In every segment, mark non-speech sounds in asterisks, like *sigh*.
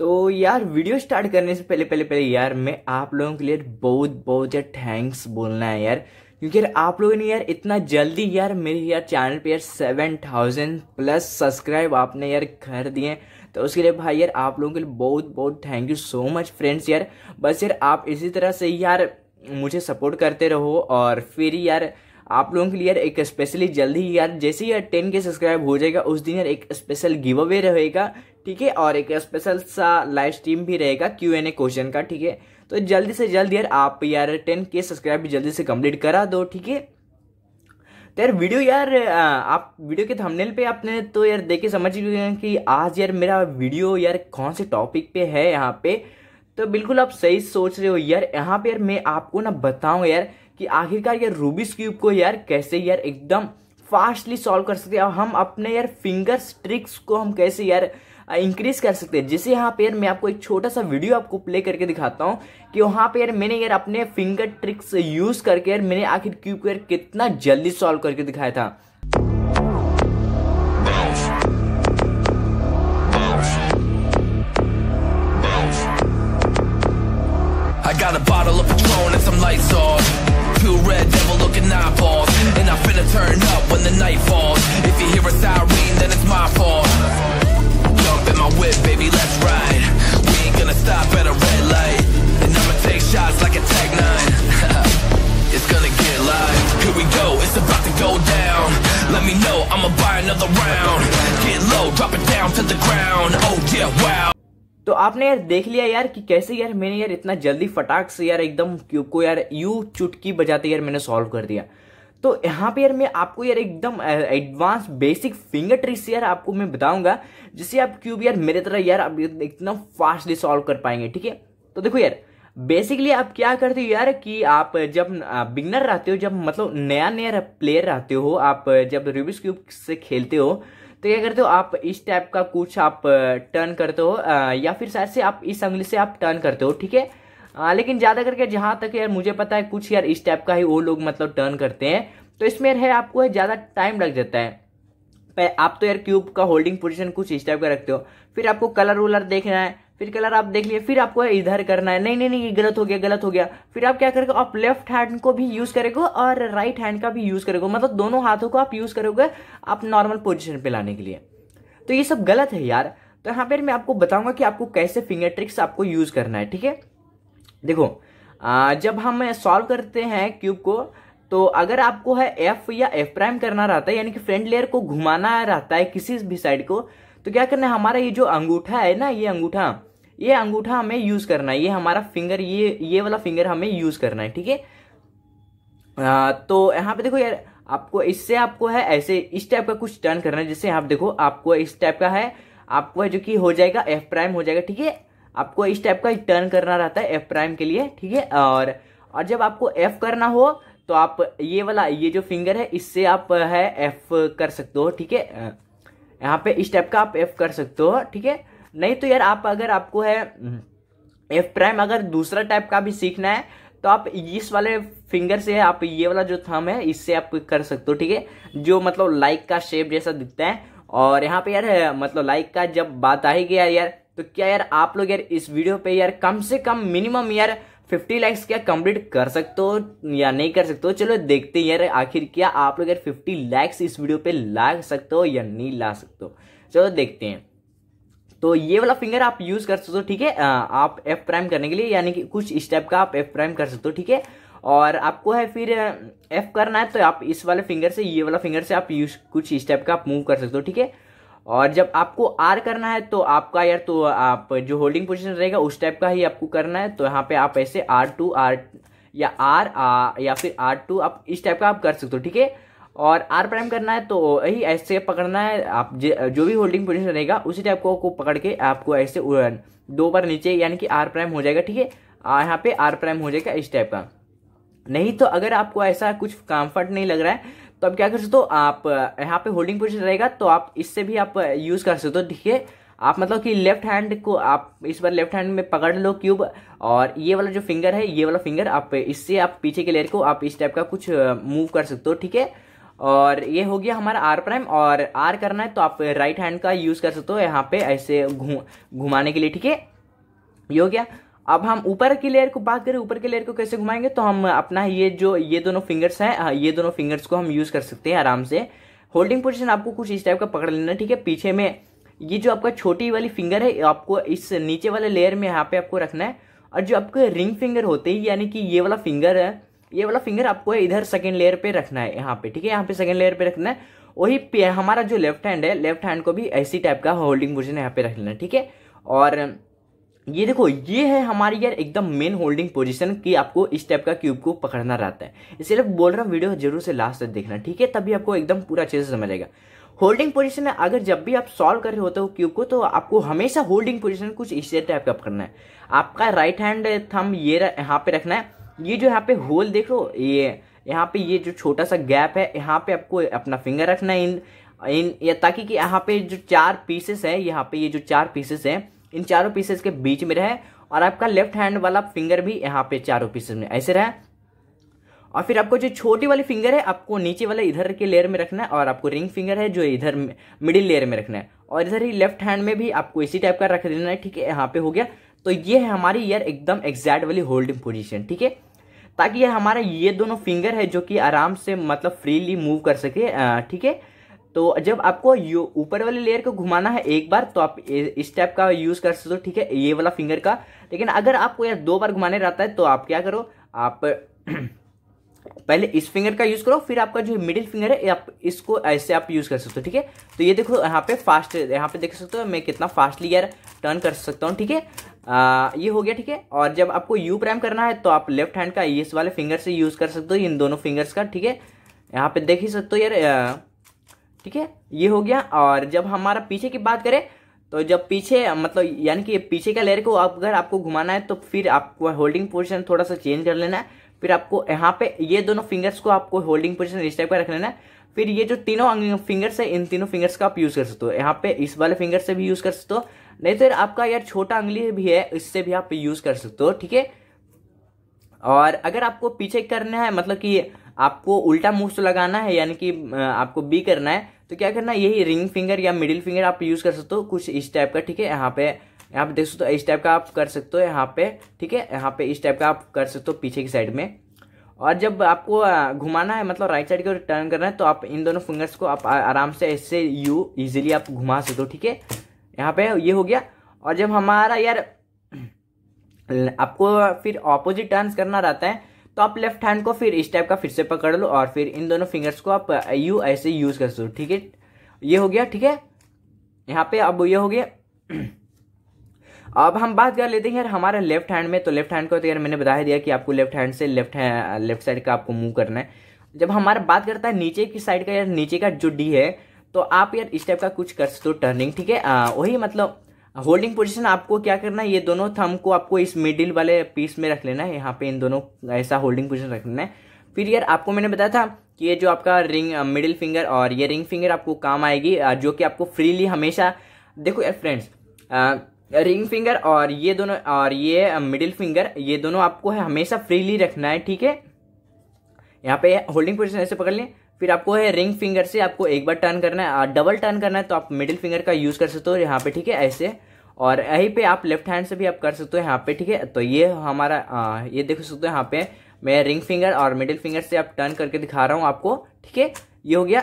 तो यार video start करने से पहले पहले पहले यार मैं आप लोगों के लिए बहुत बहुत यार थैंक्स बोलना है यार क्योंकि यार आप लोगों ने यार इतना जल्दी यार मेरे यार चैनल पे यार सेवन थाउजेंड प्लस सब्सक्राइब आपने यार कर दिए तो उसके लिए भाई यार आप लोगों के लिए बहुत बहुत thank you so much friends यार बस यार आप इसी तरह से यार मुझे सपोर्ट करते रहो और फिर यार आप लोगों के लिए यार एक स्पेशली जल्दी यार जैसे ही यार टेन के सब्सक्राइब हो जाएगा उस दिन यार एक स्पेशल गिव अवे रहेगा ठीक है और एक स्पेशल सा लाइव स्ट्रीम भी रहेगा क्यू एन ए क्वेश्चन का ठीक है तो जल्दी से जल्दी यार आप यार टेन के सब्सक्राइब जल्दी से कंप्लीट करा दो ठीक है तो यार वीडियो यार आप वीडियो के थंबनेल पे आपने तो यार देखे समझ गए हैं कि आज यार मेरा वीडियो यार कौन से टॉपिक पे है यहाँ पे तो बिल्कुल आप सही सोच रहे हो यार यहाँ पे यार मैं आपको ना बताऊँ यार कि आखिरकार यार रूबिस क्यूब को यार कैसे यार एकदम फास्टली सॉल्व कर सकते हैं और हम अपने यार फिंगर्स ट्रिक्स को हम कैसे यार इंक्रीज कर सकते हैं जैसे यहाँ पे यार मैं आपको एक छोटा सा वीडियो आपको प्ले करके दिखाता हूँ कि वहाँ पे यार मैंने यार अपने फिंगर ट्रिक्स यूज़ करके यार मैंने आखिर क्यूब को यार कितना जल्दी सॉल्व करके दिखाया था I got a bottle of Patron and some lights two red devil looking eyeballs. And I finna turn up when the night falls. If you hear a siren, then it's my fault. तो आपने यार देख लिया यार कि कैसे यार मैंने यार इतना जल्दी फटाक से यार एकदम क्यूब को यार यू चुटकी बजाते यार मैंने सॉल्व कर दिया तो यहाँ पे यार मैं आपको यार एकदम एडवांस बेसिक फिंगर ट्रिक्स यार आपको मैं बताऊंगा जिससे आप क्यूब यार मेरे तरह यार आप एकदम फास्टली सॉल्व कर पाएंगे ठीक है तो देखो यार बेसिकली आप क्या करते हो यार कि आप जब बिगनर रहते हो जब मतलब नया नया प्लेयर रहते हो आप जब रिव्यूज क्यूब से खेलते हो तो क्या करते हो तो आप इस टाइप का कुछ आप टर्न करते हो या फिर शायद से आप इस अंगली से आप टर्न करते हो ठीक है आ, लेकिन ज़्यादा करके जहाँ तक यार मुझे पता है कुछ यार इस टाइप का ही वो लोग मतलब टर्न करते हैं तो इसमें है आपको ज़्यादा टाइम लग जाता है आप तो यार क्यूब का होल्डिंग पोजीशन कुछ इस टाइप का रखते हो फिर आपको कलर वलर देखना है फिर कलर आप देख लिए फिर आपको इधर करना है नहीं नहीं नहीं ये गलत हो गया गलत हो गया फिर आप क्या करोगे आप लेफ्ट हैंड को भी यूज करेगा और राइट हैंड का भी यूज करेगा मतलब दोनों हाथों को आप यूज करोगे आप नॉर्मल पोजिशन पे लाने के लिए तो ये सब गलत है यार तो यहाँ पर मैं आपको बताऊंगा कि आपको कैसे फिंगर ट्रिक्स आपको यूज करना है ठीक है देखो आ, जब हम सॉल्व करते हैं क्यूब को तो अगर आपको है एफ या एफ प्राइम करना रहता है यानी कि फ्रंट लेयर को घुमाना रहता है किसी भी साइड को तो क्या करना है हमारा ये जो अंगूठा है ना ये अंगूठा ये अंगूठा हमें यूज़ करना है ये हमारा फिंगर ये ये वाला फिंगर हमें यूज़ करना है ठीक है तो यहाँ पे देखो यार आपको इससे आपको है ऐसे इस टाइप का कुछ टर्न करना है जिससे यहाँ देखो आपको इस टाइप का है आपको जो कि हो जाएगा एफ प्राइम हो जाएगा ठीक है आपको इस टाइप का टर्न करना रहता है एफ प्राइम के लिए ठीक है और और जब आपको एफ करना हो तो आप ये वाला ये जो फिंगर है इससे आप है एफ कर सकते हो ठीक है यहाँ पे इस टाइप का आप एफ कर सकते हो ठीक है नहीं तो यार आप अगर आपको है एफ प्राइम अगर दूसरा टाइप का भी सीखना है तो आप इस वाले फिंगर से आप ये वाला जो थम है इससे आप कर सकते हो ठीक है जो मतलब लाइक का शेप जैसा दिखता है और यहाँ पे यार मतलब लाइक का जब बात आ ही गया यार तो क्या यार आप लोग यार इस वीडियो पे यार कम से कम मिनिमम यार 50 लाइक्स क्या कंप्लीट कर सकते हो या नहीं कर सकते हो चलो देखते हैं यार आखिर क्या आप लोग यार 50 लाइक्स इस वीडियो पे ला सकते हो या नहीं ला सकते हो चलो देखते हैं तो ये वाला फिंगर आप यूज कर सकते हो ठीक है आप एफ प्राइम करने के लिए यानी कि कुछ स्टेप का आप एफ प्राइम कर सकते हो ठीक है और आपको है फिर एफ करना है तो आप इस वाले फिंगर से ये वाला फिंगर से आप यूज कुछ स्टेप का आप मूव कर सकते हो ठीक है और जब आपको आर करना है तो आपका यार तो आप जो होल्डिंग पोजिशन रहेगा उस टाइप का ही आपको करना है तो यहाँ पे आप ऐसे आर टू आर या आर या फिर आर टू आप इस टाइप का आप कर सकते हो ठीक है और आर प्राइम करना है तो यही ऐसे पकड़ना है आप जो भी होल्डिंग पोजिशन रहेगा उसी टाइप को, पकड़ के आपको ऐसे दो बार नीचे यानी कि आर प्राइम हो जाएगा ठीक है यहाँ पे आर प्राइम हो जाएगा इस टाइप का नहीं तो अगर आपको ऐसा कुछ कंफर्ट नहीं लग रहा है तो आप क्या कर सकते हो आप यहाँ पे होल्डिंग पोजिशन रहेगा तो आप इससे भी आप यूज़ कर सकते हो ठीक है आप मतलब कि लेफ्ट हैंड को आप इस बार लेफ्ट हैंड में पकड़ लो क्यूब और ये वाला जो फिंगर है ये वाला फिंगर आप इससे आप पीछे के लेयर को आप इस टाइप का कुछ मूव कर सकते हो ठीक है और ये हो गया हमारा आर प्राइम और आर करना है तो आप राइट हैंड का यूज़ कर सकते हो यहाँ पे ऐसे घूम घुमाने के लिए ठीक है ये हो गया अब हम ऊपर की लेयर को बात करें ऊपर के लेयर को कैसे घुमाएंगे तो हम अपना ये जो ये दोनों फिंगर्स हैं हाँ, ये दोनों फिंगर्स को हम यूज़ कर सकते हैं आराम से होल्डिंग पोजिशन आपको कुछ इस टाइप का पकड़ लेना ठीक है पीछे में ये जो आपका छोटी वाली फिंगर है आपको इस नीचे वाले लेयर में यहाँ पे आपको रखना है और जो आपके रिंग फिंगर होते हैं यानी कि ये वाला फिंगर है ये वाला फिंगर आपको इधर सेकेंड लेयर पे रखना है यहाँ पे ठीक है यहाँ पे सेकेंड लेयर पे रखना है वही हमारा जो लेफ्ट हैंड है लेफ्ट हैंड को भी ऐसी टाइप का होल्डिंग पोजिशन यहाँ पे रख लेना ठीक है और ये देखो ये है हमारी यार एकदम मेन होल्डिंग पोजीशन कि आपको इस टाइप का क्यूब को पकड़ना रहता है इसलिए बोल रहा हूँ वीडियो जरूर से लास्ट तक देखना ठीक है तभी आपको एकदम पूरा अच्छे से समझेगा होल्डिंग पोजीशन है अगर जब भी आप सॉल्व कर रहे होते हो क्यूब को तो आपको हमेशा होल्डिंग पोजीशन कुछ इस टाइप का पकड़ना है आपका राइट हैंड थम ये यहाँ पे रखना है ये जो यहाँ पे होल देखो ये यहाँ पे ये जो छोटा सा गैप है यहाँ पे आपको अपना फिंगर रखना है इन इन या ताकि कि यहाँ पे जो चार पीसेस है यहाँ पे ये जो चार पीसेस है इन चारों पीसेस के बीच में रहे और आपका लेफ्ट हैंड वाला फिंगर भी यहाँ पे चारों पीसेस में ऐसे रहे और फिर आपको जो छोटी वाली फिंगर है आपको नीचे वाले इधर के लेयर में रखना है और आपको रिंग फिंगर है जो इधर मिडिल लेयर में रखना है और इधर ही लेफ्ट हैंड में भी आपको इसी टाइप का रख देना है ठीक है यहाँ पे हो गया तो ये है हमारी यार एकदम एग्जैक्ट वाली होल्डिंग पोजिशन ठीक है ताकि ये हमारा ये दोनों फिंगर है जो कि आराम से मतलब फ्रीली मूव कर सके ठीक है तो जब आपको ऊपर वाले लेयर को घुमाना है एक बार तो आप इस टाइप का यूज़ कर सकते हो ठीक है ये वाला फिंगर का लेकिन अगर आपको यार दो बार घुमाने रहता है तो आप क्या करो आप *clears throat* पहले इस फिंगर का यूज़ करो फिर आपका जो मिडिल फिंगर है आप इसको ऐसे आप यूज़ कर सकते हो ठीक है तो ये देखो यहाँ पे फास्ट यहाँ पे देख सकते हो मैं कितना फास्टली यार टर्न कर सकता हूँ ठीक है आ, ये हो गया ठीक है और जब आपको यू प्राइम करना है तो आप लेफ्ट हैंड का इस वाले फिंगर से यूज़ कर सकते हो इन दोनों फिंगर्स का ठीक है यहाँ पे देख ही सकते हो यार ठीक है ये हो गया और जब हमारा पीछे की बात करें तो जब पीछे मतलब यानी कि पीछे का लेयर को आप अगर आपको घुमाना है तो फिर आपको होल्डिंग पोजिशन थोड़ा सा चेंज कर लेना है फिर आपको यहाँ पे ये दोनों फिंगर्स को आपको होल्डिंग पोजिशन इस टाइप का रख लेना है फिर ये जो तीनों फिंगर्स है इन तीनों फिंगर्स का आप यूज़ कर सकते हो यहाँ पे इस वाले फिंगर से भी यूज़ कर सकते हो नहीं तो आपका यार छोटा अंगली भी है इससे भी आप यूज़ कर सकते हो ठीक है और अगर आपको पीछे करना है मतलब कि आपको उल्टा मुंह से तो लगाना है यानी कि आपको बी करना है तो क्या करना है यही रिंग फिंगर या मिडिल फिंगर आप यूज़ कर सकते हो कुछ इस टाइप का ठीक है यहाँ पे यहाँ पे देख सकते हो इस टाइप का आप कर सकते हो यहाँ पे ठीक है यहाँ पे इस टाइप का आप कर सकते हो पीछे की साइड में और जब आपको घुमाना है मतलब राइट साइड की ओर टर्न करना है तो आप इन दोनों फिंगर्स को आप आराम से ऐसे यू इजिली आप घुमा सकते हो ठीक है यहाँ पे ये हो गया और जब हमारा यार आपको फिर ऑपोजिट टर्न्स करना रहता है तो आप लेफ्ट हैंड को फिर इस टाइप का फिर से पकड़ लो और फिर इन दोनों फिंगर्स को आप यू ऐसे यूज कर सो ठीक है ये हो गया ठीक है यहाँ पे अब ये हो गया अब हम बात कर लेते हैं यार हमारे लेफ्ट हैंड में तो लेफ्ट हैंड को तो यार मैंने बताया दिया कि आपको लेफ्ट हैंड से लेफ्ट लेफ्ट साइड का आपको मूव करना है जब हमारा बात करता है नीचे की साइड का यार नीचे का जो डी है तो आप यार इस टाइप का कुछ कर सकते हो टर्निंग ठीक है वही मतलब होल्डिंग पोजीशन आपको क्या करना है ये दोनों थम को आपको इस मिडिल वाले पीस में रख लेना है यहाँ पे इन दोनों ऐसा होल्डिंग पोजीशन रख लेना है फिर यार आपको मैंने बताया था कि ये जो आपका रिंग मिडिल फिंगर और ये रिंग फिंगर आपको काम आएगी जो कि आपको फ्रीली हमेशा देखो यार फ्रेंड्स रिंग फिंगर और ये दोनों और ये मिडिल फिंगर ये दोनों आपको हमेशा फ्रीली रखना है ठीक है यहाँ पे होल्डिंग पोजिशन ऐसे पकड़ लें फिर आपको है रिंग फिंगर से आपको एक बार टर्न करना है डबल टर्न करना है तो आप मिडिल फिंगर का यूज़ कर सकते हो यहाँ पे ठीक है ऐसे और यहीं पे आप लेफ्ट हैंड से भी आप कर सकते हो यहाँ पे ठीक है तो ये हमारा आ, ये देख सकते हो यहाँ पे मैं रिंग फिंगर और मिडिल फिंगर से आप टर्न करके दिखा रहा हूँ आपको ठीक है ये हो गया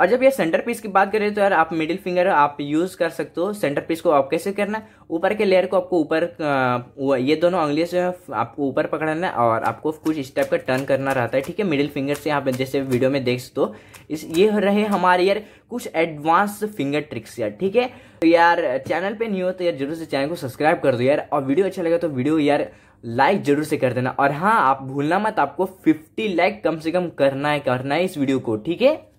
और जब ये सेंटर पीस की बात करें तो यार आप मिडिल फिंगर आप यूज़ कर सकते हो सेंटर पीस को आप कैसे करना है ऊपर के लेयर को आपको ऊपर ये दोनों उंगलियों से आपको ऊपर पकड़ना है और आपको कुछ इस टाइप का टर्न करना रहता है ठीक है मिडिल फिंगर से आप जैसे वीडियो में देख सकते हो इस ये रहे हमारे यार कुछ एडवांस फिंगर ट्रिक्स यार ठीक है तो यार चैनल पे नहीं हो तो यार जरूर से चैनल को सब्सक्राइब कर दो यार और वीडियो अच्छा लगा तो वीडियो यार लाइक जरूर से कर देना और हाँ आप भूलना मत आपको 50 लाइक कम से कम करना है करना है इस वीडियो को ठीक है